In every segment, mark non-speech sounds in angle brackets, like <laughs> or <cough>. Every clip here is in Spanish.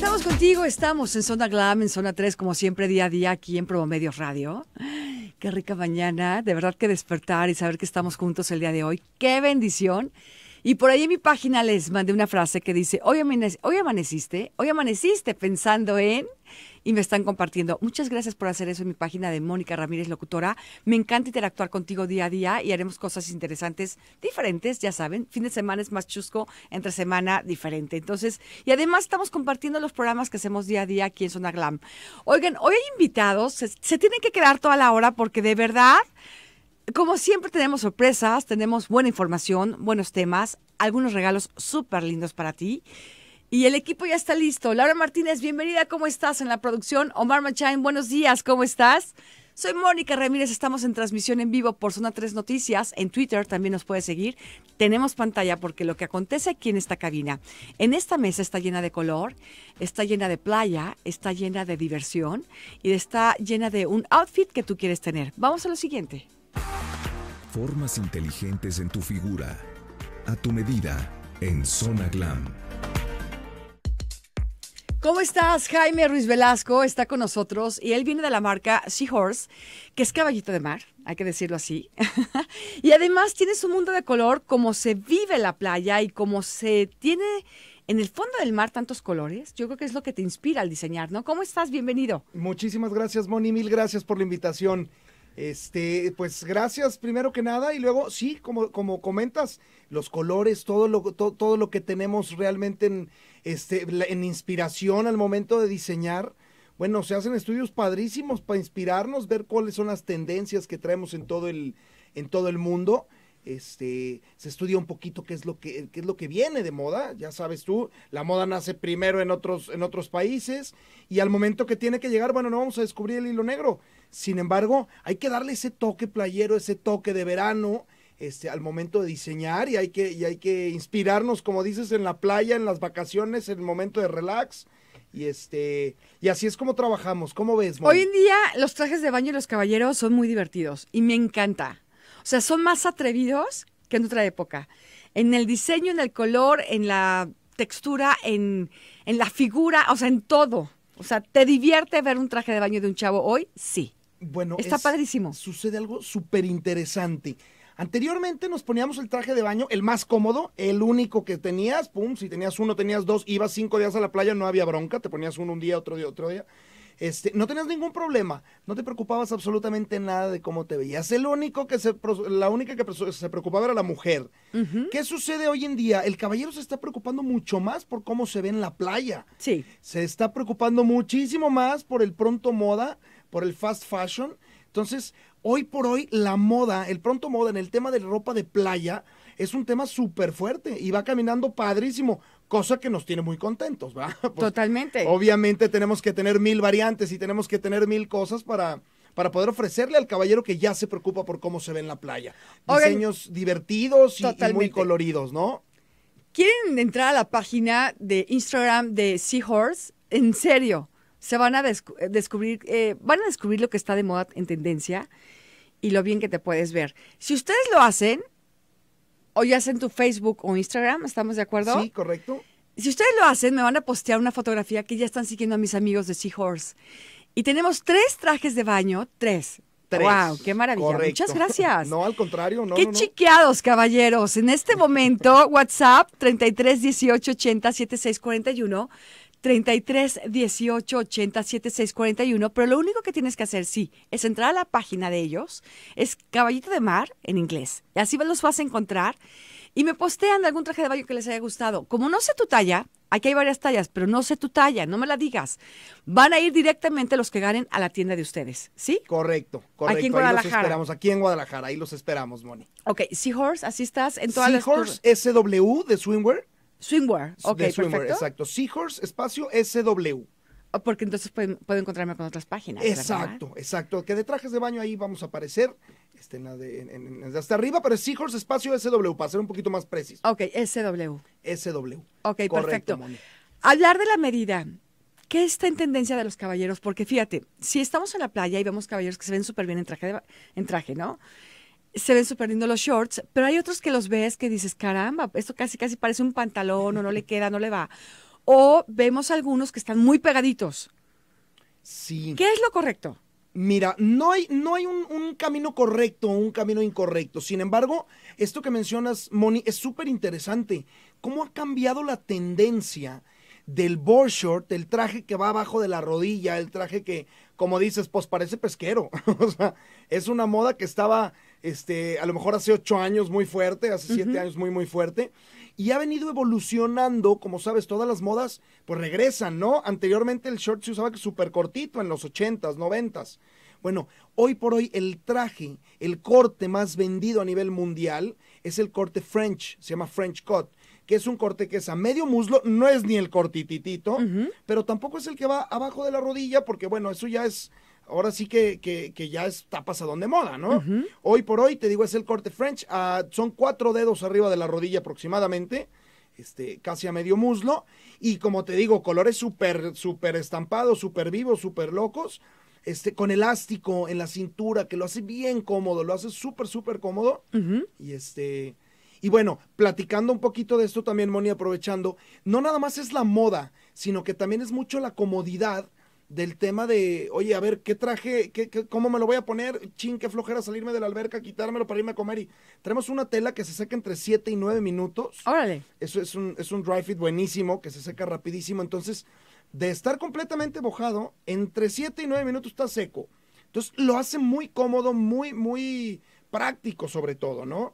Estamos contigo, estamos en Zona Glam, en Zona 3, como siempre, día a día aquí en Promomedios Radio. Qué rica mañana, de verdad que despertar y saber que estamos juntos el día de hoy. Qué bendición. Y por ahí en mi página les mandé una frase que dice, hoy, amaneciste, hoy amaneciste pensando en y me están compartiendo. Muchas gracias por hacer eso en mi página de Mónica Ramírez Locutora. Me encanta interactuar contigo día a día y haremos cosas interesantes, diferentes, ya saben. Fin de semana es más chusco, entre semana diferente. Entonces, y además estamos compartiendo los programas que hacemos día a día aquí en Zona Glam. Oigan, hoy hay invitados, se, tienen que quedar toda la hora porque de verdad... Como siempre tenemos sorpresas, tenemos buena información, buenos temas, algunos regalos súper lindos para ti. Y el equipo ya está listo. Laura Martínez, bienvenida, ¿cómo estás en la producción? Omar Machain, buenos días, ¿cómo estás? Soy Mónica Ramírez, estamos en transmisión en vivo por Zona 3 Noticias, en Twitter también nos puede seguir. Tenemos pantalla porque lo que acontece aquí en esta cabina, en esta mesa está llena de color, está llena de playa, está llena de diversión y está llena de un outfit que tú quieres tener. Vamos a lo siguiente. Formas inteligentes en tu figura, a tu medida, en Zona Glam. ¿Cómo estás? Jaime Ruiz Velasco está con nosotros y él viene de la marca Seahorse, que es caballito de mar, hay que decirlo así. <laughs> y además tiene su mundo de color, cómo se vive la playa y cómo se tiene en el fondo del mar tantos colores, yo creo que es lo que te inspira al diseñar, ¿no? ¿Cómo estás? Bienvenido. Muchísimas gracias, Moni, mil gracias por la invitación. Este, pues gracias primero que nada y luego sí, como como comentas, los colores, todo todo lo que tenemos realmente en este, en inspiración al momento de diseñar. Bueno, se hacen estudios padrísimos para inspirarnos, ver cuáles son las tendencias que traemos en todo el, en todo el mundo. Este, se estudia un poquito qué es lo que qué es lo que viene de moda, ya sabes tú, la moda nace primero en otros en otros países y al momento que tiene que llegar, bueno, no vamos a descubrir el hilo negro. Sin embargo, hay que darle ese toque playero, ese toque de verano, este, al momento de diseñar y hay, que, hay que inspirarnos, como dices, en la playa, en las vacaciones, en el momento de relax. Y este, y así es como trabajamos. ¿Cómo ves? Moni? Hoy en día los trajes de baño de los caballeros son muy divertidos y me encanta. O sea, son más atrevidos que en otra época. En el diseño, en el color, en la textura, en, la figura, o sea, en todo. O sea, ¿te divierte ver un traje de baño de un chavo hoy? Sí. Bueno, está padrísimo. Sucede algo súper interesante. Anteriormente nos poníamos el traje de baño, el más cómodo, el único que tenías, pum, si tenías uno, tenías dos, ibas cinco días a la playa, no había bronca, te ponías uno un día, otro día, otro día. Este, no tenías ningún problema, no te preocupabas absolutamente nada de cómo te veías. El único que se, la única que se preocupaba era la mujer. ¿Qué sucede hoy en día? El caballero se está preocupando mucho más por cómo se ve en la playa. Sí. Se está preocupando muchísimo más por el pronto moda, por el fast fashion. Entonces, hoy por hoy la moda, el pronto moda en el tema de la ropa de playa es un tema súper fuerte y va caminando padrísimo, cosa que nos tiene muy contentos, ¿verdad? <laughs> Pues, Totalmente. Obviamente tenemos que tener mil variantes y tenemos que tener mil cosas para, para poder ofrecerle al caballero que ya se preocupa por cómo se ve en la playa. Diseños divertidos y, muy coloridos, ¿no? ¿Quieren entrar a la página de Instagram de Seahorse? En serio, se van a eh, descubrir, eh, van a descubrir lo que está de moda en tendencia y lo bien que te puedes ver. Si ustedes lo hacen, o ya hacen tu Facebook o Instagram, ¿estamos de acuerdo? Sí, correcto. Si ustedes lo hacen, me van a postear una fotografía que ya están siguiendo a mis amigos de Seahorse. Y tenemos tres trajes de baño, tres. ¡Wow! ¡Qué maravilla! Muchas gracias. <laughs> No, al contrario, no. ¡Qué no, chiqueados, caballeros! En este momento, <laughs> WhatsApp 33 80 siete, seis, cuarenta y uno. pero lo único que tienes que hacer, sí, es entrar a la página de ellos, es Caballito de Mar en inglés, y así los vas a encontrar, y me postean de algún traje de baño que les haya gustado. Como no sé tu talla, aquí hay varias tallas, pero no sé tu talla, no me la digas, van a ir directamente los que ganen a la tienda de ustedes, ¿sí? Correcto, correcto. Aquí en Guadalajara. Ahí los esperamos, aquí en Guadalajara, ahí los esperamos, Moni. Ok, Seahorse, así estás en todas las... Seahorse SW de Swimwear Swimwear, ok, swimwear, exacto. Seahorse, espacio SW. Oh, porque entonces puedo encontrarme con otras páginas. Exacto, exacto. Que de trajes de baño ahí vamos a aparecer. Este, de, hasta arriba, pero es Seahorse Espacio SW, para ser un poquito más preciso. Ok, SW. SW. Ok, perfecto. Hablar de la medida. ¿Qué está en tendencia de los caballeros? Porque fíjate, si estamos en la playa y vemos caballeros que se ven súper bien en traje, en traje, ¿no? se ven súper lindos los shorts, pero hay otros que los ves que dices, caramba, esto casi casi parece un pantalón o no le queda, no le va. O vemos algunos que están muy pegaditos. Sí. ¿Qué es lo correcto? Mira, no hay, no hay un, camino correcto o un camino incorrecto. Sin embargo, esto que mencionas, Moni, es súper interesante. ¿Cómo ha cambiado la tendencia? del board short, el traje que va abajo de la rodilla, el traje que, como dices, pues parece pesquero. <laughs> o sea, es una moda que estaba este, a lo mejor hace ocho años muy fuerte, hace siete años muy, muy fuerte. Y ha venido evolucionando, como sabes, todas las modas, pues regresan, ¿no? Anteriormente el short se usaba súper cortito en los ochentas, noventas. Bueno, hoy por hoy el traje, el corte más vendido a nivel mundial es el corte French, se llama French Cut que es un corte que es a medio muslo, no es ni el cortititito, pero tampoco es el que va abajo de la rodilla, porque bueno, eso ya es ahora sí que, que, ya está pasadón de moda, ¿no? Hoy por hoy, te digo, es el corte French, ah, son cuatro dedos arriba de la rodilla aproximadamente, este, casi a medio muslo, y como te digo, colores súper, súper estampados, súper vivos, súper locos, este, con elástico en la cintura, que lo hace bien cómodo, lo hace súper, súper cómodo, y este... Y bueno, platicando un poquito de esto también, Moni, aprovechando, no nada más es la moda, sino que también es mucho la comodidad del tema de, oye, a ver, ¿qué traje? ¿Qué, cómo me lo voy a poner? Chin, qué flojera salirme de la alberca, quitármelo para irme a comer. Y tenemos una tela que se seca entre 7 y 9 minutos. Órale. Eso es un, es un dry fit buenísimo, que se seca rapidísimo. Entonces, de estar completamente mojado, entre 7 y 9 minutos está seco. Entonces, lo hace muy cómodo, muy, muy práctico sobre todo, ¿no?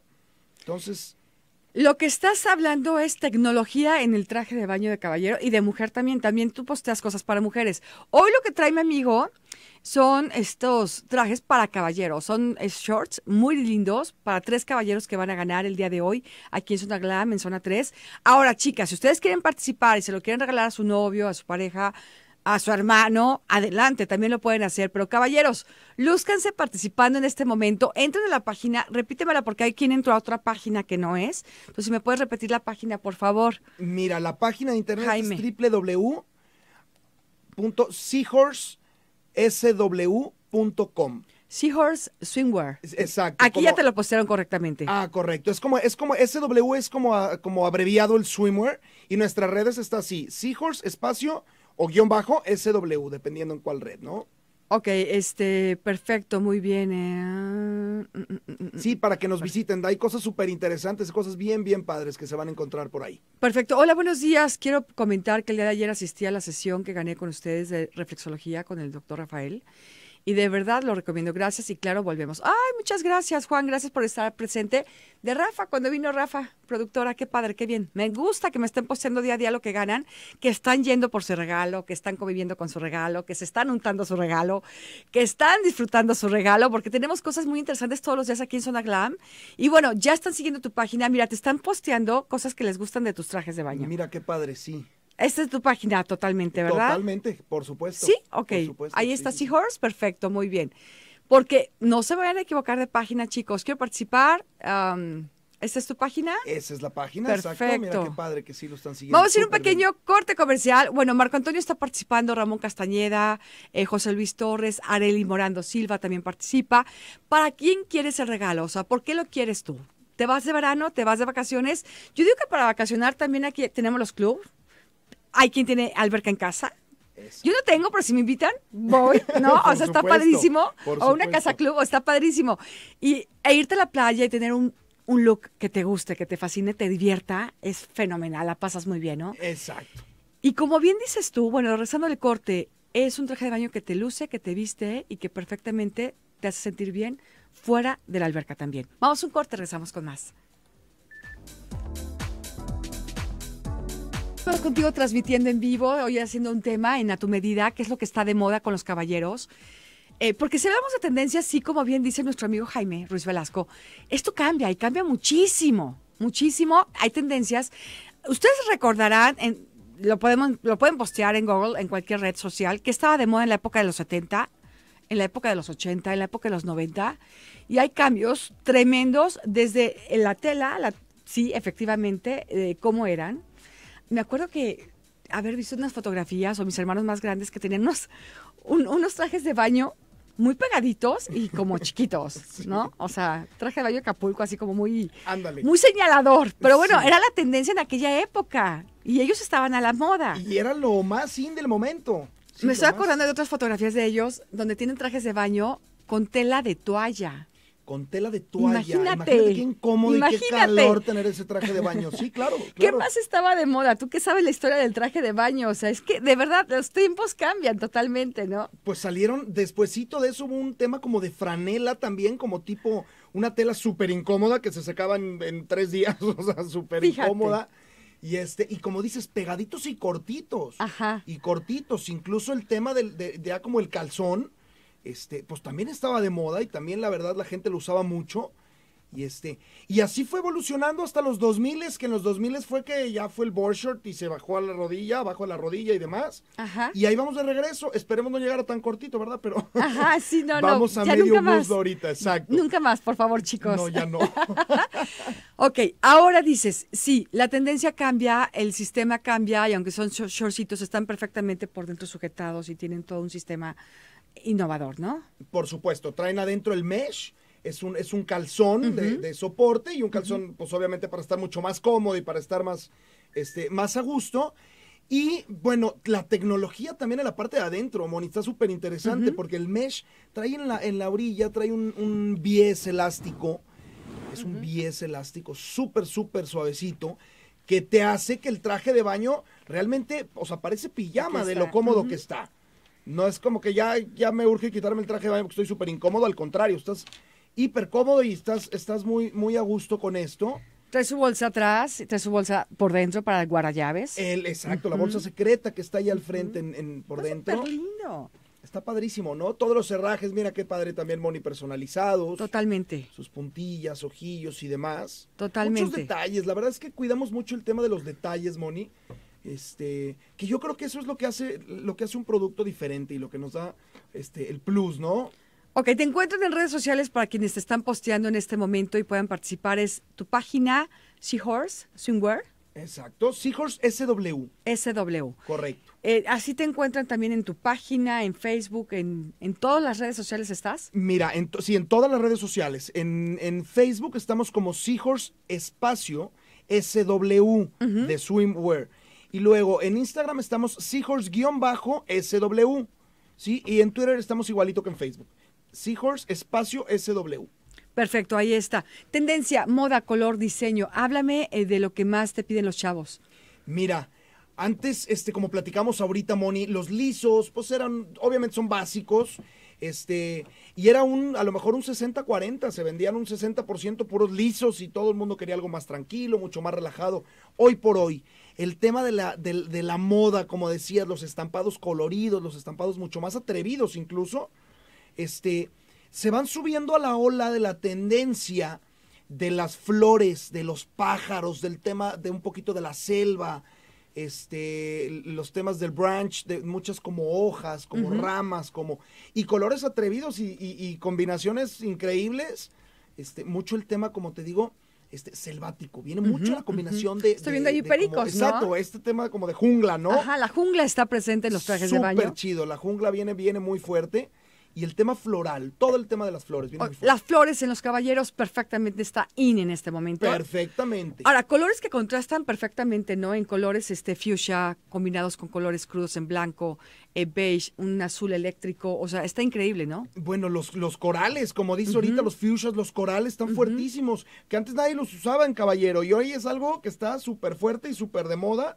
Entonces, lo que estás hablando es tecnología en el traje de baño de caballero y de mujer también. También tú posteas cosas para mujeres. Hoy lo que trae mi amigo son estos trajes para caballeros. Son shorts muy lindos para tres caballeros que van a ganar el día de hoy aquí en Zona Glam, en Zona 3. Ahora, chicas, si ustedes quieren participar y se lo quieren regalar a su novio, a su pareja, a su hermano, adelante, también lo pueden hacer. Pero caballeros, lúzcanse participando en este momento. Entren a la página, repítemela porque hay quien entró a otra página que no es. Entonces, si me puedes repetir la página, por favor. Mira, la página de internet Jaime. es www.seahorsesw.com. Seahorse Swimwear. Exacto. Aquí ya te lo pusieron correctamente. Ah, correcto. Es como, es como, SW es como, como abreviado el swimwear y nuestras redes está así, Seahorse espacio o guión bajo SW, dependiendo en cuál red, ¿no? Ok, este, perfecto, muy bien. Eh, ah, mm, mm, mm, sí, para que nos visiten, hay cosas súper interesantes, cosas bien, bien padres que se van a encontrar por ahí. Perfecto, hola, buenos días. Quiero comentar que el día de ayer asistí a la sesión que gané con ustedes de reflexología con el doctor Rafael y de verdad lo recomiendo. Gracias y claro, volvemos. Ay, muchas gracias, Juan, gracias por estar presente. De Rafa, cuando vino Rafa, productora, qué padre, qué bien. Me gusta que me estén posteando día a día lo que ganan, que están yendo por su regalo, que están conviviendo con su regalo, que se están untando su regalo, que están disfrutando su regalo, porque tenemos cosas muy interesantes todos los días aquí en Zona Glam. Y bueno, ya están siguiendo tu página, mira, te están posteando cosas que les gustan de tus trajes de baño. Mira, qué padre, sí. Esta es tu página totalmente, ¿verdad? Totalmente, por supuesto. Sí, ok. Ahí está Seahorse, perfecto, muy bien. Porque no se vayan a equivocar de página, chicos. Quiero participar. ¿Esta es tu página? Esa es la página, Perfecto. exacto. Mira qué padre que sí lo están siguiendo. Vamos a hacer un pequeño corte comercial. Bueno, Marco Antonio está participando, Ramón Castañeda, eh, José Luis Torres, Areli Morando Silva también participa. ¿Para quién quieres el regalo? O sea, ¿por qué lo quieres tú? ¿Te vas de verano? ¿Te vas de vacaciones? Yo digo que para vacacionar también aquí tenemos los clubes hay quien tiene alberca en casa. Yo no tengo, pero si me invitan, voy, <laughs> ¿no? o sea, está padrísimo. O una casa club, o está padrísimo. Y e irte a la playa y tener un, look que te guste, que te fascine, te divierta, es fenomenal, la pasas muy bien, ¿no? Exacto. Y como bien dices tú, bueno, rezando el corte, es un traje de baño que te luce, que te viste y que perfectamente te hace sentir bien fuera de la alberca también. Vamos un corte, rezamos con más. Estamos contigo transmitiendo en vivo, hoy haciendo un tema en A Tu Medida, qué es lo que está de moda con los caballeros. Eh, porque si hablamos de tendencias, sí, como bien dice nuestro amigo Jaime Ruiz Velasco, esto cambia y cambia muchísimo, muchísimo. Hay tendencias. Ustedes recordarán, lo, podemos, lo pueden postear en Google, en cualquier red social, que estaba de moda en la época de los 70, en la época de los 80, en la época de los 90. Y hay cambios tremendos desde la tela, la, sí, efectivamente, cómo eran, me acuerdo que haber visto unas fotografías o mis hermanos más grandes que tenían unos, trajes de baño muy pegaditos y como <laughs> chiquitos, ¿no? O sea, traje de baño de Acapulco así como muy, muy señalador. Pero bueno, era la tendencia en aquella época y ellos estaban a la moda. Y era lo más sin del momento. Me estoy acordando de otras fotografías de ellos donde tienen trajes de baño con tela de toalla con tela de toalla. Imagínate. qué incómodo y qué calor tener ese traje de baño. Sí, claro, <laughs> ¿Qué más estaba de moda? ¿Tú qué sabes la historia del traje de baño? O sea, es que de verdad los tiempos cambian totalmente, ¿no? Pues salieron, despuesito de eso hubo un tema como de franela también, como tipo una tela súper incómoda que se secaba en, tres días, <laughs> o sea, súper incómoda. Y este, y como dices, pegaditos y cortitos. Ajá. Y cortitos, incluso el tema de, de ya como el calzón este, pues también estaba de moda y también la verdad la gente lo usaba mucho. Y, este, y así fue evolucionando hasta los 2000, que en los 2000 fue que ya fue el board short y se bajó a la rodilla, bajó a la rodilla y demás. Ajá. Y ahí vamos de regreso. Esperemos no llegar a tan cortito, ¿verdad? Pero <laughs> sí, no, vamos a medio nunca ahorita, exacto. Nunca más, por favor, chicos. No, ya no. <laughs> ok, ahora dices, sí, la tendencia cambia, el sistema cambia y aunque son shortcitos, están perfectamente por dentro sujetados y tienen todo un sistema innovador, ¿no? Por supuesto, traen adentro el mesh. Es un, es un calzón de, soporte y un calzón, pues obviamente para estar mucho más cómodo y para estar más, este, más a gusto. Y bueno, la tecnología también en la parte de adentro, Moni, está súper interesante porque el mesh trae en la, en la orilla, trae un, un bies elástico, es un bies elástico súper, súper suavecito, que te hace que el traje de baño realmente, o sea, parece pijama de lo cómodo que está. No es como que ya, ya me urge quitarme el traje de baño porque estoy súper incómodo. Al contrario, estás hiper cómodo y estás, estás muy, muy a gusto con esto. Trae su bolsa atrás, trae su bolsa por dentro para el llaves. El, exacto, la bolsa secreta que está ahí al frente por dentro. Está lindo. Está padrísimo, ¿no? Todos los cerrajes, mira qué padre también, Moni, personalizados. Totalmente. Sus puntillas, ojillos y demás. Totalmente. Muchos detalles. La verdad es que cuidamos mucho el tema de los detalles, Moni. Este, que yo creo que eso es lo que hace, lo que hace un producto diferente y lo que nos da este, el plus, ¿no? Ok, te encuentran en redes sociales para quienes te están posteando en este momento y puedan participar. Es tu página Seahorse Swimwear. Exacto, Seahorse SW. SW. Correcto. Eh, así te encuentran también en tu página, en Facebook, en, todas las redes sociales estás. Mira, en sí, en todas las redes sociales. En, Facebook estamos como Seahorse Espacio SW de Swimwear. Y luego en Instagram estamos Seahorse-SW. ¿sí? Y en Twitter estamos igualito que en Facebook. Seahorse espacio SW. Perfecto, ahí está. Tendencia, moda, color, diseño. Háblame eh, de lo que más te piden los chavos. Mira, antes, este, como platicamos ahorita, Moni, los lisos, pues eran, obviamente son básicos. Este, y era un, a lo mejor un 60-40, se vendían un 60% puros lisos y todo el mundo quería algo más tranquilo, mucho más relajado. Hoy por hoy, el tema de la, la moda, como decías, los estampados coloridos, los estampados mucho más atrevidos incluso, este, se van subiendo a la ola de la tendencia de las flores, de los pájaros, del tema de un poquito de la selva, este, los temas del branch, de muchas como hojas, como ramas, como y colores atrevidos y, y combinaciones increíbles. Este, mucho el tema, como te digo, este, selvático. Viene mucho la combinación de. Estoy viendo allí pericos, ¿no? Exacto, este tema como de jungla, ¿no? Ajá, la jungla está presente en los trajes de baño. Súper chido, la jungla viene, viene muy fuerte y el tema floral, todo el tema de las flores. Viene las flores en los caballeros perfectamente está in en este momento. Perfectamente. Ahora, colores que contrastan perfectamente, ¿no? En colores este fuchsia combinados con colores crudos en blanco, eh, beige, un azul eléctrico, o sea, está increíble, ¿no? Bueno, los, los corales, como dice ahorita, los fuchsias, los corales están fuertísimos, que antes nadie los usaba en caballero y hoy es algo que está súper fuerte y súper de moda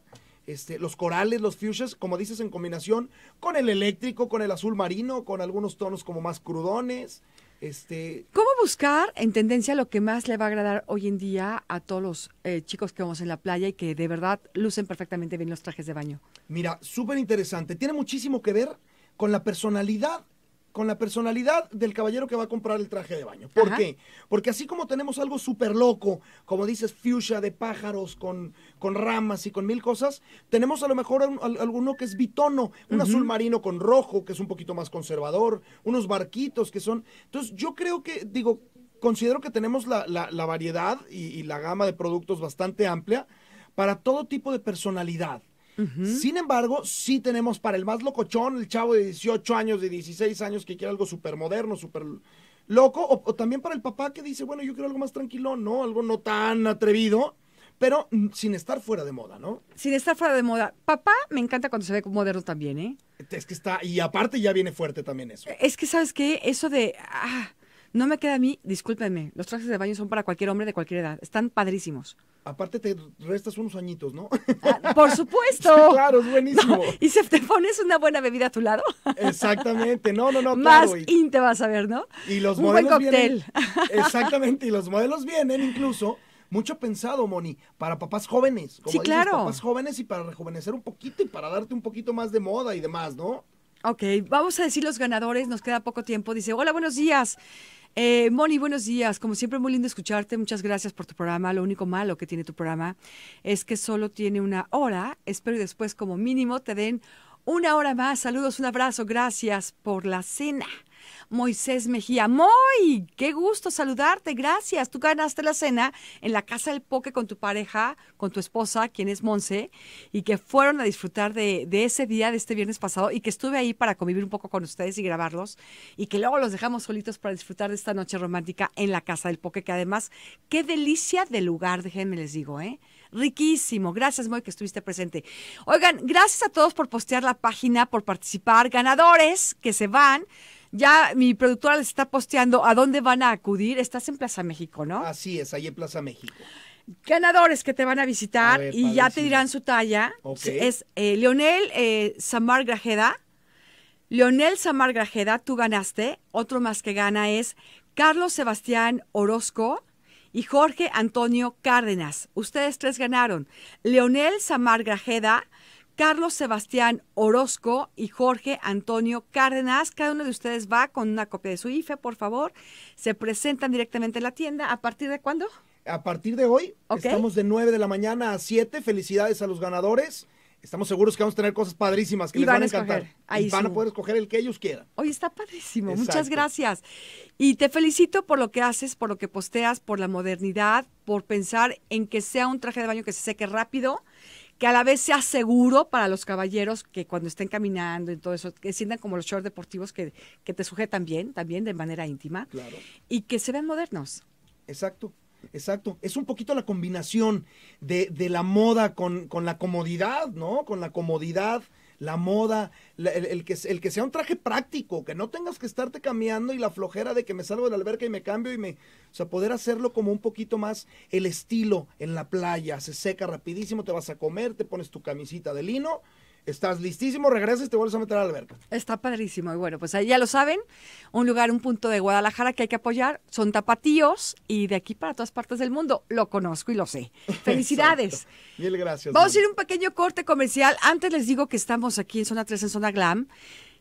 este, los corales, los fuchsias, como dices, en combinación con el eléctrico, con el azul marino, con algunos tonos como más crudones. Este... ¿Cómo buscar en tendencia lo que más le va a agradar hoy en día a todos los eh, chicos que vamos en la playa y que de verdad lucen perfectamente bien los trajes de baño? Mira, súper interesante. Tiene muchísimo que ver con la personalidad con la personalidad del caballero que va a comprar el traje de baño. ¿Por qué? Porque así como tenemos algo súper loco, como dices, fuchsia de pájaros con, con ramas y con mil cosas, tenemos a lo mejor alguno que es bitono, un azul marino con rojo, que es un poquito más conservador, unos barquitos que son... Entonces yo creo que, digo, considero que tenemos la, la, variedad y la gama de productos bastante amplia para todo tipo de personalidad. Sin embargo, sí tenemos para el más locochón, el chavo de 18 años, de 16 años que quiere algo súper moderno, súper loco, o, también para el papá que dice, bueno, yo quiero algo más tranquilo, ¿no? Algo no tan atrevido pero sin estar fuera de moda, ¿no? Sin estar fuera de moda. Papá me encanta cuando se ve moderno también, ¿eh? Este, es que está, y aparte ya viene fuerte también eso. Es que, ¿sabes qué? Eso de, ah, no me queda a mí, Discúlpeme, los trajes de baño son para cualquier hombre de cualquier edad, están padrísimos aparte te restas unos añitos, ¿no? Ah, por supuesto. <laughs> claro, es buenísimo. y si te pones una buena bebida a tu lado. Exactamente, no, no, no. <laughs> Más claro, te vas a ver, ¿no? Y los Un modelos buen cóctel. <laughs> exactamente, y los modelos vienen incluso mucho pensado, Moni, para papás jóvenes. Como sí, dices, claro. Papás jóvenes y para rejuvenecer un poquito y para darte un poquito más de moda y demás, ¿no? Ok, vamos a decir los ganadores, nos queda poco tiempo. Dice, hola, buenos días. Eh, Moni, buenos días. Como siempre, muy lindo escucharte. Muchas gracias por tu programa. Lo único malo que tiene tu programa es que solo tiene una hora. Espero y después, como mínimo, te den una hora más. Saludos, un abrazo. Gracias por la cena. Moisés Mejía. Moy, qué gusto saludarte, gracias. Tú ganaste la cena en la Casa del Poke con tu pareja, con tu esposa, quien es Monse, y que fueron a disfrutar de, ese día, de este viernes pasado, y que estuve ahí para convivir un poco con ustedes y grabarlos, y que luego los dejamos solitos para disfrutar de esta noche romántica en la Casa del Poke, que además, qué delicia de lugar, déjenme les digo, ¿eh? Riquísimo. Gracias, Moy, que estuviste presente. Oigan, gracias a todos por postear la página, por participar. Ganadores que se van ya mi productora les está posteando a dónde van a acudir. Estás en Plaza México, ¿no? Así es, ahí en Plaza México. Ganadores que te van a visitar y ya te dirán su talla. Ok. Es eh, Leonel eh, Samar Grajeda. Leonel Samar Grajeda, tú ganaste. Otro más que gana es Carlos Sebastián Orozco y Jorge Antonio Cárdenas. Ustedes tres ganaron. Leonel Samar Grajeda, Carlos Sebastián Orozco y Jorge Antonio Cárdenas. Cada uno de ustedes va con una copia de su IFE, por favor. Se presentan directamente en la tienda. ¿A partir de cuándo? A partir de hoy. Estamos de 9 de la mañana a 7. Felicidades a los ganadores. Estamos seguros que vamos a tener cosas padrísimas que les van, a encantar. Ahí y van a poder escoger el que ellos quieran. Hoy está padrísimo. Muchas gracias. Y te felicito por lo que haces, por lo que posteas, por la modernidad, por pensar en que sea un traje de baño que se seque rápido que a la vez sea seguro para los caballeros que cuando estén caminando y todo eso, que sientan como los shorts deportivos que, te sujetan bien, también de manera íntima, y que se vean modernos. Exacto. Exacto, es un poquito la combinación de, de la moda con, con, la comodidad, ¿no? Con la comodidad la moda, el, el, que, el que sea un traje práctico, que no tengas que estarte cambiando y la flojera de que me salgo de la alberca y me cambio y me... O sea, poder hacerlo como un poquito más el estilo en la playa, se seca rapidísimo, te vas a comer, te pones tu camisita de lino Estás listísimo, regresas y te vuelves a meter a la alberca. Está padrísimo. Y bueno, pues ahí ya lo saben. Un lugar, un punto de Guadalajara que hay que apoyar. Son tapatíos y de aquí para todas partes del mundo. Lo conozco y lo sé. <laughs> ¡Felicidades! Mil gracias. Vamos a ir un pequeño corte comercial. Antes les digo que estamos aquí en Zona 3, en Zona Glam.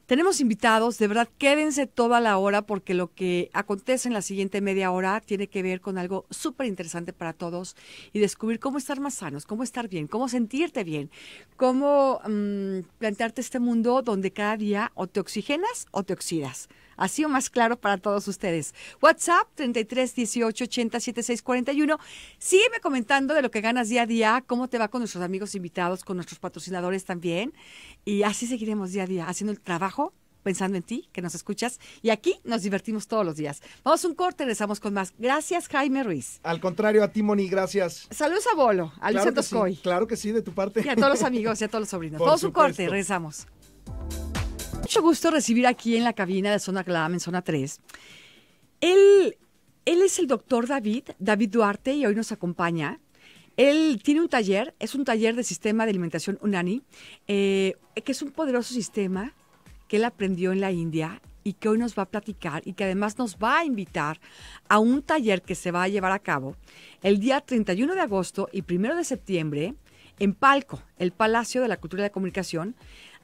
Tenemos invitados, de verdad, quédense toda la hora porque lo que acontece en la siguiente media hora tiene que ver con algo súper interesante para todos y descubrir cómo estar más sanos, cómo estar bien, cómo sentirte bien, cómo mm, plantearte este mundo donde cada día o te oxigenas o te oxidas. Así sido más claro para todos ustedes. WhatsApp 33 18 80 76 41. Sígueme comentando de lo que ganas día a día, cómo te va con nuestros amigos invitados, con nuestros patrocinadores también. Y así seguiremos día a día haciendo el trabajo pensando en ti, que nos escuchas. Y aquí nos divertimos todos los días. Vamos a un corte, regresamos con más. Gracias, Jaime Ruiz. Al contrario, a ti, Moni, gracias. Saludos a Bolo, a claro Santos claro que sí, de tu parte. Y a todos los <laughs> amigos y a todos los sobrinos. vamos a un corte, regresamos mucho gusto recibir aquí en la cabina de Zona Clam, en Zona 3. Él, él es el doctor David, David Duarte, y hoy nos acompaña. Él tiene un taller, es un taller de sistema de alimentación Unani, eh, que es un poderoso sistema que él aprendió en la India y que hoy nos va a platicar y que además nos va a invitar a un taller que se va a llevar a cabo el día 31 de agosto y 1 de septiembre en Palco, el Palacio de la Cultura de la Comunicación,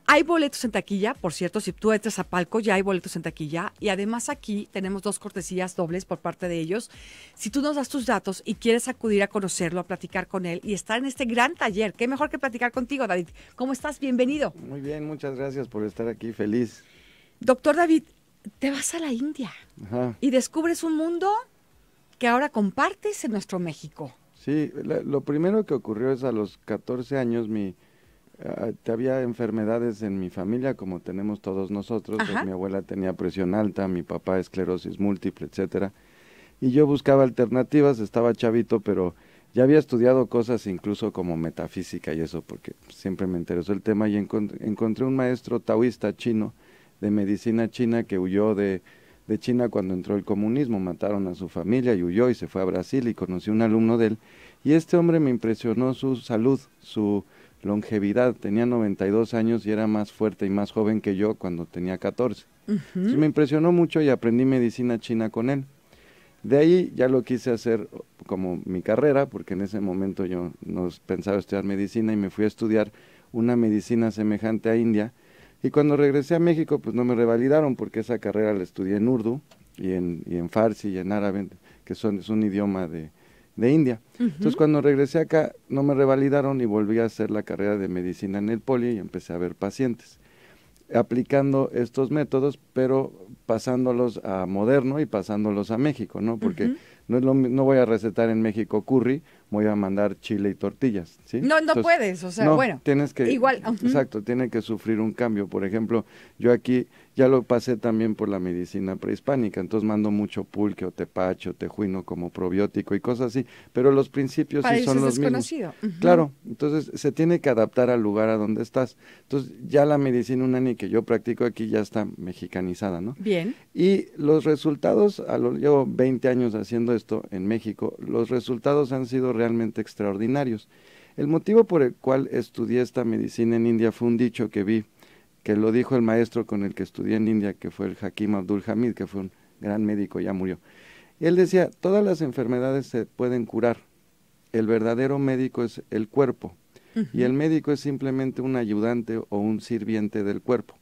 hay boletos en taquilla, por cierto, si tú entras a Palco ya hay boletos en taquilla y además aquí tenemos dos cortesías dobles por parte de ellos. Si tú nos das tus datos y quieres acudir a conocerlo, a platicar con él y estar en este gran taller, qué mejor que platicar contigo, David. ¿Cómo estás? Bienvenido. Muy bien, muchas gracias por estar aquí, feliz. Doctor David, te vas a la India y descubres un mundo que ahora compartes en nuestro México. Sí, lo primero que ocurrió es a los 14 años mi Ah, había enfermedades en mi familia, como tenemos todos nosotros. Pues, mi abuela tenía presión alta, mi papá esclerosis múltiple, etcétera. Y yo buscaba alternativas, estaba chavito, pero ya había estudiado cosas incluso como metafísica y eso, porque siempre me interesó el tema. Y encontré un maestro taoísta chino, de medicina china, que huyó de, de China cuando entró el comunismo. Mataron a su familia y huyó y se fue a Brasil y conocí un alumno de él. Y este hombre me impresionó su salud, su longevidad. Tenía 92 años y era más fuerte y más joven que yo cuando tenía 14. me impresionó mucho y aprendí medicina china con él. De ahí ya lo quise hacer como mi carrera, porque en ese momento yo no pensaba estudiar medicina y me fui a estudiar una medicina semejante a India. Y cuando regresé a México, pues no me revalidaron porque esa carrera la estudié en urdu y en, y en farsi y en árabe, que son, es un idioma de, de India. Entonces cuando regresé acá no me revalidaron y volví a hacer la carrera de medicina en el poli y empecé a ver pacientes aplicando estos métodos, pero pasándolos a moderno y pasándolos a México, ¿no? Porque no, no voy a recetar en México curry, voy a mandar chile y tortillas, ¿sí? No, no puedes, o sea, bueno. Tienes que... Igual. Exacto, tiene que sufrir un cambio. Por ejemplo, yo aquí ya lo pasé también por la medicina prehispánica, entonces mando mucho pulque o tepache o tejuino como probiótico y cosas así, pero los principios sí son los mismos. Claro, entonces se tiene que adaptar al lugar a donde estás. Entonces ya la medicina unani que yo practico aquí ya está mexicanizada, ¿no? Bien. Y los resultados, a llevo 20 años haciendo esto en México, los resultados han sido realmente extraordinarios. El motivo por el cual estudié esta medicina en India fue un dicho que vi que lo dijo el maestro con el que estudié en India, que fue el Hakim Abdul Hamid, que fue un gran médico, ya murió. Él decía, todas las enfermedades se pueden curar, el verdadero médico es el cuerpo, y el médico es simplemente un ayudante o un sirviente del cuerpo.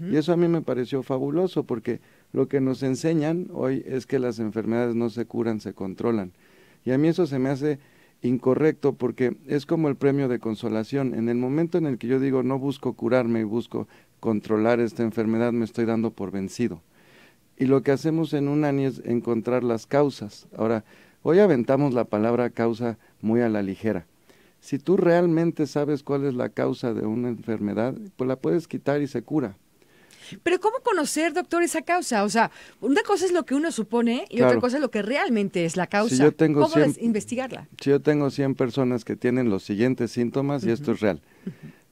Y eso a mí me pareció fabuloso, porque lo que nos enseñan hoy es que las enfermedades no se curan, se controlan. Y a mí eso se me hace incorrecto porque es como el premio de consolación. En el momento en el que yo digo no busco curarme busco controlar esta enfermedad, me estoy dando por vencido. Y lo que hacemos en un año es encontrar las causas. Ahora, hoy aventamos la palabra causa muy a la ligera. Si tú realmente sabes cuál es la causa de una enfermedad, pues la puedes quitar y se cura. Pero ¿cómo conocer, doctor, esa causa? O sea, una cosa es lo que uno supone y otra cosa es lo que realmente es la causa. yo tengo ¿Cómo investigarla? Si yo tengo 100 personas que tienen los siguientes síntomas, y esto es real,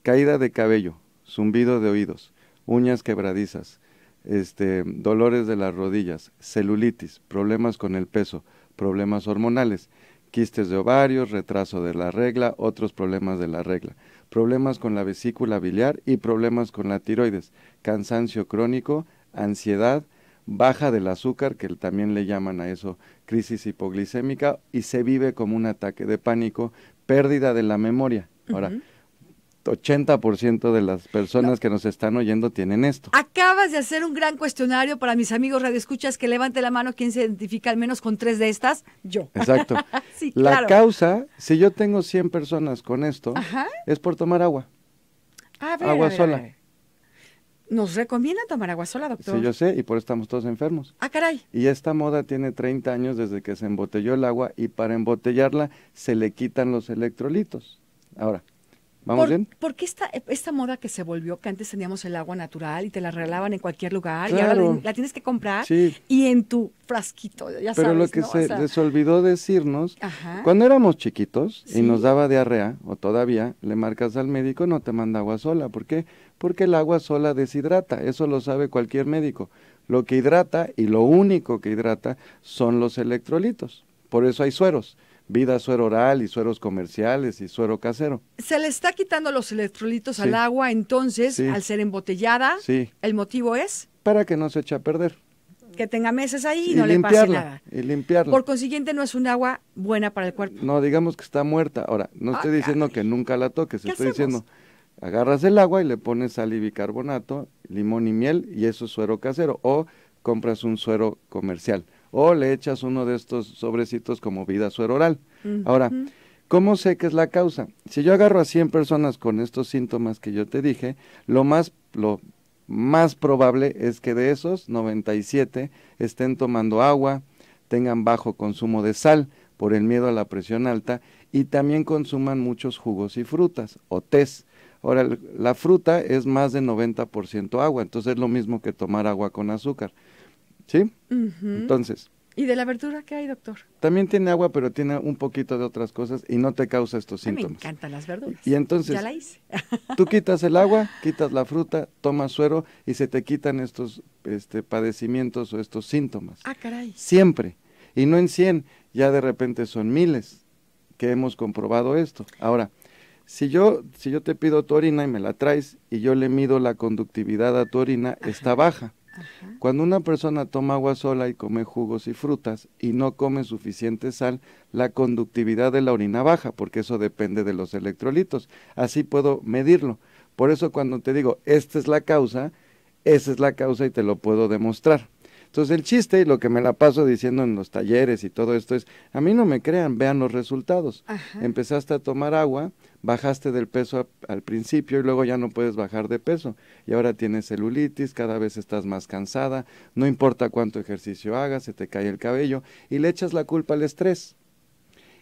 caída de cabello, zumbido de oídos, uñas quebradizas, este, dolores de las rodillas, celulitis, problemas con el peso, problemas hormonales, quistes de ovarios, retraso de la regla, otros problemas de la regla, problemas con la vesícula biliar y problemas con la tiroides, cansancio crónico, ansiedad, baja del azúcar, que también le llaman a eso crisis hipoglicémica, y se vive como un ataque de pánico, pérdida de la memoria. Ahora, 80% de las personas que nos están oyendo tienen esto. Acabas de hacer un gran cuestionario para mis amigos radioescuchas que levante la mano quien se identifica al menos con tres de estas, yo. Exacto. <laughs> la causa, si yo tengo 100 personas con esto, es por tomar agua. agua sola. Nos recomienda tomar agua sola, doctor. Sí, yo sé, y por eso estamos todos enfermos. Ah, caray. Y esta moda tiene 30 años desde que se embotelló el agua y para embotellarla se le quitan los electrolitos. Ahora, por, bien? Porque esta, esta moda que se volvió, que antes teníamos el agua natural y te la regalaban en cualquier lugar y ahora la, tienes que comprar y en tu frasquito, ya Pero sabes. lo que se les olvidó decirnos, cuando éramos chiquitos y nos daba diarrea, o todavía, le marcas al médico, no te manda agua sola. ¿Por qué? Porque el agua sola deshidrata, eso lo sabe cualquier médico. Lo que hidrata y lo único que hidrata son los electrolitos. Por eso hay sueros vida suero oral y sueros comerciales y suero casero. Se le está quitando los electrolitos al agua, entonces, al ser embotellada, sí. ¿el motivo es? Para que no se eche a perder. Que tenga meses ahí y, no le pase nada. Y limpiarla. Por consiguiente, no es un agua buena para el cuerpo. No, digamos que está muerta. Ahora, no estoy diciendo que nunca la toques, estoy diciendo agarras el agua y le pones sal y bicarbonato, limón y miel y eso es suero casero o compras un suero comercial o le echas uno de estos sobrecitos como vida suero oral. Mm, Ahora, ¿cómo sé que es la causa? Si yo agarro a 100 personas con estos síntomas que yo te dije, lo más, lo más probable es que de esos 97 estén tomando agua, tengan bajo consumo de sal por el miedo a la presión alta y también consuman muchos jugos y frutas o tés. Ahora, la fruta es más de 90% agua, entonces es lo mismo que tomar agua con azúcar. ¿Sí? Entonces. ¿Y de la verdura qué hay, doctor? También tiene agua, pero tiene un poquito de otras cosas y no te causa estos síntomas. me encantan las verduras. Y entonces, ya la hice. tú <laughs> quitas el agua, quitas la fruta, tomas suero y se te quitan estos este, padecimientos o estos síntomas. Ah, caray. Siempre. Y no en 100, ya de repente son miles que hemos comprobado esto. Ahora, si yo, si yo te pido tu orina y me la traes y yo le mido la conductividad a tu orina, está baja. Cuando una persona toma agua sola y come jugos y frutas y no come suficiente sal, la conductividad de la orina baja, porque eso depende de los electrolitos. Así puedo medirlo. Por eso cuando te digo, esta es la causa, esa es la causa y te lo puedo demostrar. Entonces el chiste y lo que me la paso diciendo en los talleres y todo esto es, a mí no me crean, vean los resultados. Empezaste a tomar agua, bajaste del peso al principio y luego ya no puedes bajar de peso. Y ahora tienes celulitis, cada vez estás más cansada, no importa cuánto ejercicio hagas, se te cae el cabello y le echas la culpa al estrés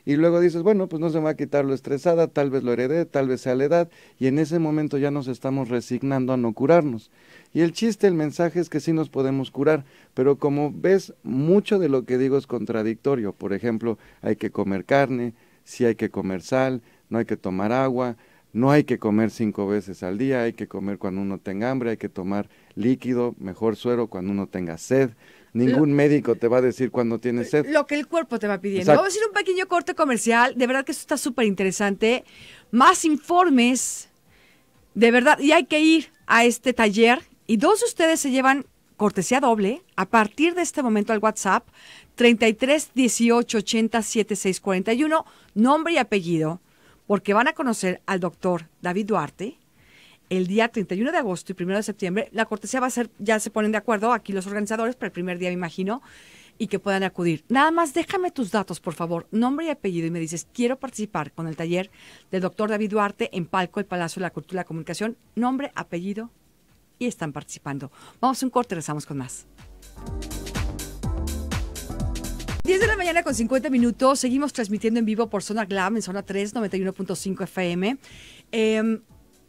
y luego dices, bueno, pues no se me va a quitar lo estresada, tal vez lo heredé, tal vez sea la edad, y en ese momento ya nos estamos resignando a no curarnos. Y el chiste, el mensaje es que sí nos podemos curar, pero como ves, mucho de lo que digo es contradictorio. Por ejemplo, hay que comer carne, sí hay que comer sal, no hay que tomar agua, no hay que comer cinco veces al día, hay que comer cuando uno tenga hambre, hay que tomar líquido, mejor suero cuando uno tenga sed. Ningún médico te va a decir cuando tienes sed. Lo que el cuerpo te va pidiendo. Vamos a hacer un pequeño corte comercial. De verdad que esto está súper interesante. Más informes. De verdad, y hay que ir a este taller. Y dos de ustedes se llevan cortesía doble a partir de este momento al WhatsApp 33 18 80 41 nombre y apellido, porque van a conocer al doctor David Duarte el día 31 de agosto y 1 de septiembre, la cortesía va a ser, ya se ponen de acuerdo aquí los organizadores para el primer día, me imagino, y que puedan acudir. Nada más déjame tus datos, por favor, nombre y apellido, y me dices, quiero participar con el taller del doctor David Duarte en Palco, el Palacio de la Cultura y la Comunicación, nombre, apellido, y están participando. Vamos a un corte, regresamos con más. 10 de la mañana con 50 minutos, seguimos transmitiendo en vivo por Zona Glam en Zona 3, 91.5 FM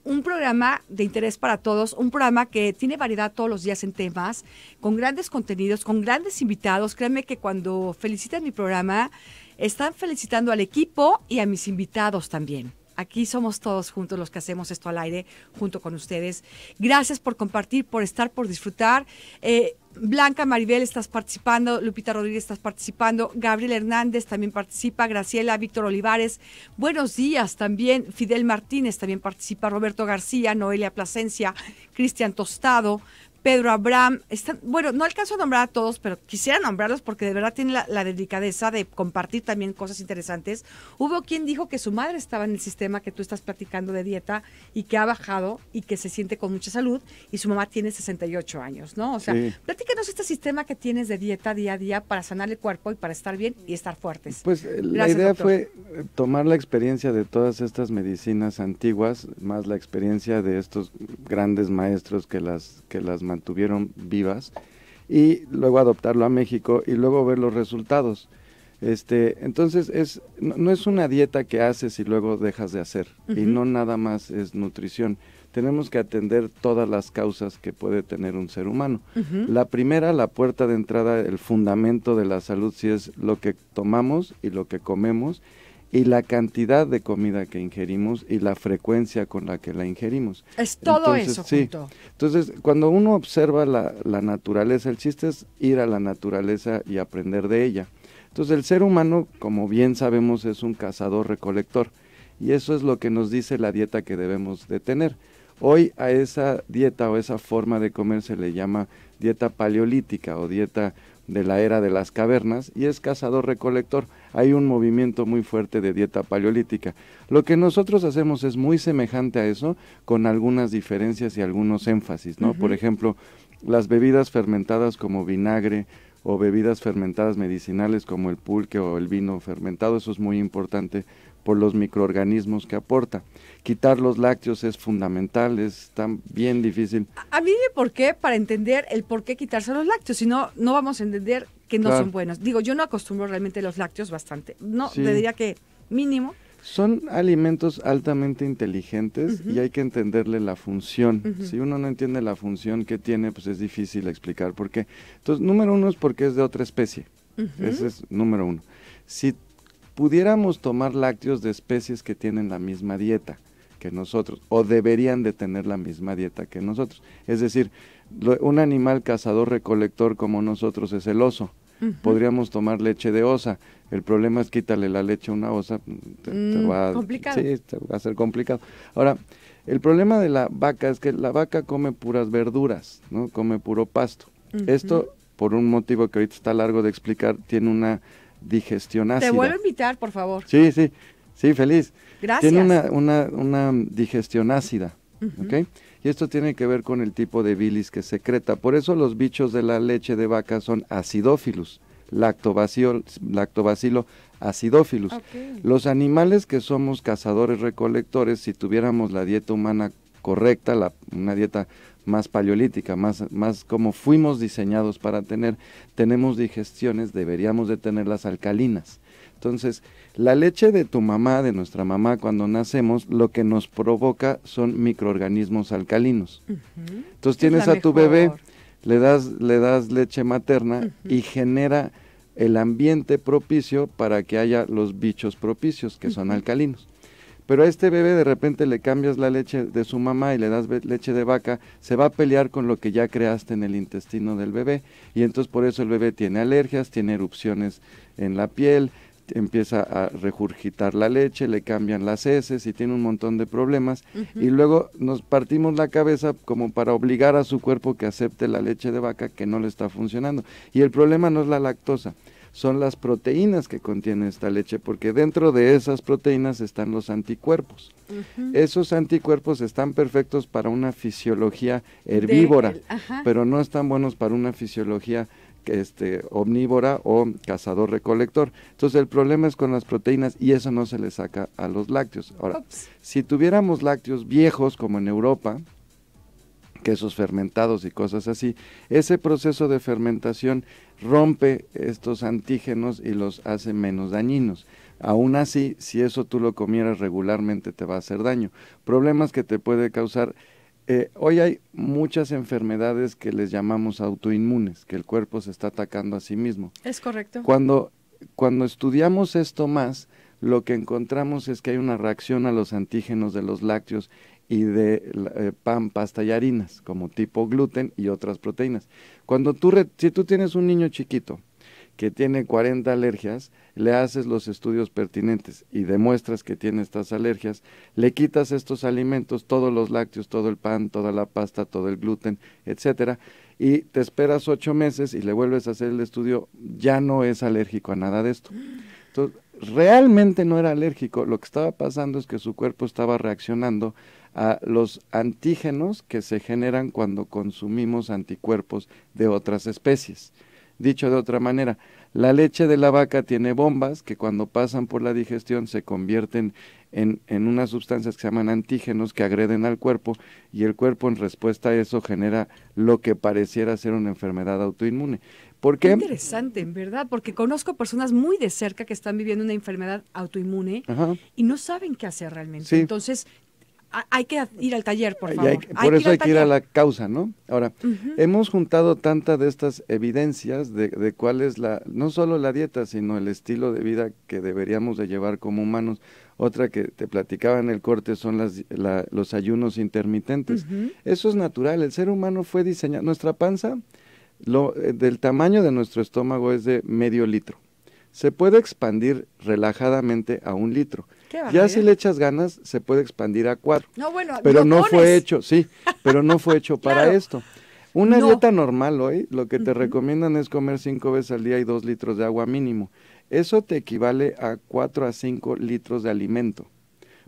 un programa de interés para todos, un programa que tiene variedad todos los días en temas, con grandes contenidos, con grandes invitados. Créanme que cuando felicitan mi programa, están felicitando al equipo y a mis invitados también. Aquí somos todos juntos los que hacemos esto al aire, junto con ustedes. Gracias por compartir, por estar, por disfrutar. Eh, Blanca Maribel, estás participando, Lupita Rodríguez, estás participando, Gabriel Hernández también participa, Graciela, Víctor Olivares, buenos días también, Fidel Martínez también participa, Roberto García, Noelia Plasencia, Cristian Tostado, Pedro Abraham, están, bueno, no alcanzo a nombrar a todos, pero quisiera nombrarlos porque de verdad tiene la, delicadeza de compartir también cosas interesantes. Hubo quien dijo que su madre estaba en el sistema que tú estás platicando de dieta y que ha bajado y que se siente con mucha salud y su mamá tiene 68 años, ¿no? O sea, platícanos este sistema que tienes de dieta día a día para sanar el cuerpo y para estar bien y estar fuertes. Pues eh, la idea fue eh, tomar la experiencia de todas estas medicinas antiguas, más la experiencia de estos grandes maestros que las, que las mantuvieron vivas y luego adoptarlo a México y luego ver los resultados. Este, entonces es no, es una dieta que haces y luego dejas de hacer y no nada más es nutrición. Tenemos que atender todas las causas que puede tener un ser humano. La primera, la puerta de entrada, el fundamento de la salud si es lo que tomamos y lo que comemos y la cantidad de comida que ingerimos y la frecuencia con la que la ingerimos. Es todo eso. Junto. Entonces, cuando uno observa la, la, naturaleza, el chiste es ir a la naturaleza y aprender de ella. Entonces, el ser humano, como bien sabemos, es un cazador-recolector y eso es lo que nos dice la dieta que debemos de tener. Hoy a esa dieta o esa forma de comer se le llama dieta paleolítica o dieta de la era de las cavernas y es cazador-recolector. Hay un movimiento muy fuerte de dieta paleolítica. Lo que nosotros hacemos es muy semejante a eso, con algunas diferencias y algunos énfasis, ¿no? Por ejemplo, las bebidas fermentadas como vinagre o bebidas fermentadas medicinales como el pulque o el vino fermentado, eso es muy importante por los microorganismos que aporta. Quitar los lácteos es fundamental, es tan bien difícil. A mí me por qué, para entender el por qué quitarse los lácteos, si no, no vamos a entender que no son buenos. Digo, yo no acostumbro realmente los lácteos bastante. No, diría que mínimo. Son alimentos altamente inteligentes y hay que entenderle la función. Si uno no entiende la función que tiene, pues es difícil explicar por qué. Entonces, número uno es porque es de otra especie. Ese es número uno. Si pudiéramos tomar lácteos de especies que tienen la misma dieta que nosotros o deberían de tener la misma dieta que nosotros. Es decir, un animal cazador recolector como nosotros es el oso. Podríamos tomar leche de osa. El problema es quítale la leche a una osa. Mm, te, va, a ser complicado. Ahora, el problema de la vaca es que la vaca come puras verduras, ¿no? Come puro pasto. Esto, por un motivo que ahorita está largo de explicar, tiene una digestión ácida. Te vuelvo a invitar, por favor. Sí, sí, sí, feliz. Gracias. Tiene una, una, digestión ácida, Y esto tiene que ver con el tipo de bilis que secreta. Por eso los bichos de la leche de vaca son acidófilos, lactobacilo, lactobacilo acidófilos. Los animales que somos cazadores recolectores, si tuviéramos la dieta humana correcta, la, una dieta más paleolítica, más, más como fuimos diseñados para tener, tenemos digestiones, deberíamos de tenerlas alcalinas. Entonces, la leche de tu mamá, de nuestra mamá, cuando nacemos, lo que nos provoca son microorganismos alcalinos. Entonces tienes a tu bebé, le das, le das leche materna y genera el ambiente propicio para que haya los bichos propicios, que son alcalinos pero a este bebé de repente le cambias la leche de su mamá y le das leche de vaca, se va a pelear con lo que ya creaste en el intestino del bebé y entonces por eso el bebé tiene alergias, tiene erupciones en la piel, empieza a regurgitar la leche, le cambian las heces y tiene un montón de problemas y luego nos partimos la cabeza como para obligar a su cuerpo que acepte la leche de vaca que no le está funcionando y el problema no es la lactosa son las proteínas que contiene esta leche, porque dentro de esas proteínas están los anticuerpos. Esos anticuerpos están perfectos para una fisiología herbívora, pero no están buenos para una fisiología este, omnívora o cazador-recolector. Entonces el problema es con las proteínas y eso no se le saca a los lácteos. Ahora, si tuviéramos lácteos viejos como en Europa, quesos fermentados y cosas así, ese proceso de fermentación rompe estos antígenos y los hace menos dañinos. Aún así, si eso tú lo comieras regularmente te va a hacer daño. Problemas que te puede causar eh, hoy hay muchas enfermedades que les llamamos autoinmunes, que el cuerpo se está atacando a sí mismo. Es correcto. Cuando, cuando estudiamos esto más, lo que encontramos es que hay una reacción a los antígenos de los lácteos y de eh, pan, pasta y harinas, como tipo gluten y otras proteínas. Cuando tú, si tú tienes un niño chiquito que tiene 40 alergias, le haces los estudios pertinentes y demuestras que tiene estas alergias, le quitas estos alimentos, todos los lácteos, todo el pan, toda la pasta, todo el gluten, etcétera, y te esperas ocho meses y le vuelves a hacer el estudio, ya no es alérgico a nada de esto. Entonces, realmente no era alérgico, lo que estaba pasando es que su cuerpo estaba reaccionando a los antígenos que se generan cuando consumimos anticuerpos de otras especies. Dicho de otra manera, la leche de la vaca tiene bombas que cuando pasan por la digestión se convierten en, unas sustancias que se llaman antígenos que agreden al cuerpo y el cuerpo en respuesta a eso genera lo que pareciera ser una enfermedad autoinmune. ¿Por qué? interesante, en verdad, porque conozco personas muy de cerca que están viviendo una enfermedad autoinmune y no saben qué hacer realmente. Entonces Ah, hay que ir al taller, por favor. por eso hay que ir a la causa, ¿no? Ahora, hemos juntado tanta de estas evidencias de, cuál es la, no solo la dieta, sino el estilo de vida que deberíamos de llevar como humanos. Otra que te platicaba en el corte son las, los ayunos intermitentes. Eso es natural, el ser humano fue diseñado, nuestra panza, lo, eh, del tamaño de nuestro estómago es de medio litro. Se puede expandir relajadamente a un litro ya si le echas ganas, se puede expandir a cuatro. pero no fue hecho, sí, pero no fue hecho <laughs> para esto. Una dieta normal hoy, lo que te recomiendan es comer cinco veces al día y dos litros de agua mínimo. Eso te equivale a cuatro a cinco litros de alimento.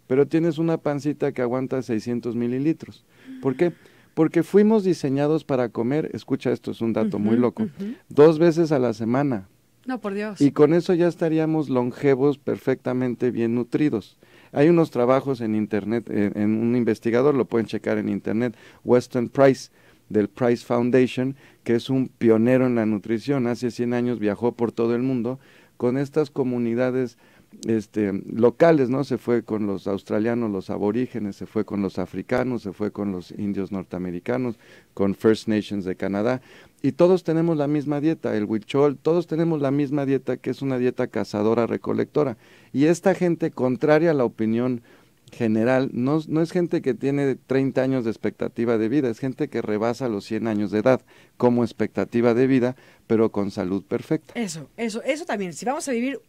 Pero tienes una pancita que aguanta 600 mililitros. ¿Por qué? Porque fuimos diseñados para comer, escucha esto, es un dato muy loco, dos veces a la semana, no, por Dios. Y con eso ya estaríamos longevos, perfectamente bien nutridos. Hay unos trabajos en internet, en, un investigador lo pueden checar en internet, Weston Price del Price Foundation, que es un pionero en la nutrición. Hace 100 años viajó por todo el mundo con estas comunidades este, locales, ¿no? Se fue con los australianos, los aborígenes, se fue con los africanos, se fue con los indios norteamericanos, con First Nations de Canadá y todos tenemos la misma dieta, el huichol, todos tenemos la misma dieta que es una dieta cazadora-recolectora. Y esta gente, contraria a la opinión general, no, es gente que tiene 30 años de expectativa de vida, es gente que rebasa los 100 años de edad como expectativa de vida, pero con salud perfecta. Eso, eso, eso también. Si vamos a vivir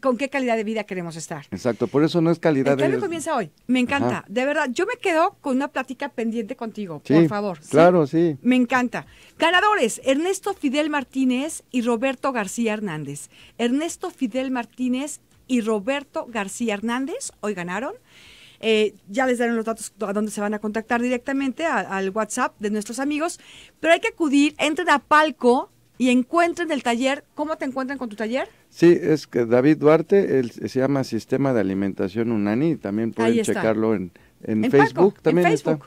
con qué calidad de vida queremos estar. Exacto, por eso no es calidad de vida. comienza hoy. Me encanta, de verdad. Yo me quedo con una plática pendiente contigo, por favor. Claro, ¿sí? Me encanta. Ganadores, Ernesto Fidel Martínez y Roberto García Hernández. Ernesto Fidel Martínez y Roberto García Hernández hoy ganaron. Eh, ya les daré los datos a dónde se van a contactar directamente al WhatsApp de nuestros amigos. Pero hay que acudir, entren a Palco y encuentren el taller. ¿Cómo te encuentran con tu taller? Sí, es que David Duarte, se llama Sistema de Alimentación Unani, también pueden checarlo en, Facebook. también Está,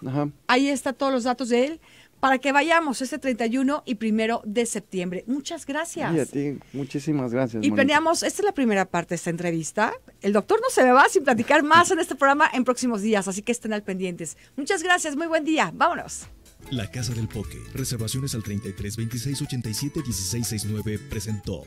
Ahí está todos los datos de él para que vayamos este 31 y primero de septiembre. Muchas gracias. Y a ti, muchísimas gracias. Y esta es la primera parte de esta entrevista. El doctor no se me va sin platicar más en este programa en próximos días, así que estén al pendientes. Muchas gracias, muy buen día. Vámonos. La Casa del Poke, reservaciones al 33 26 87 16 69, presentó.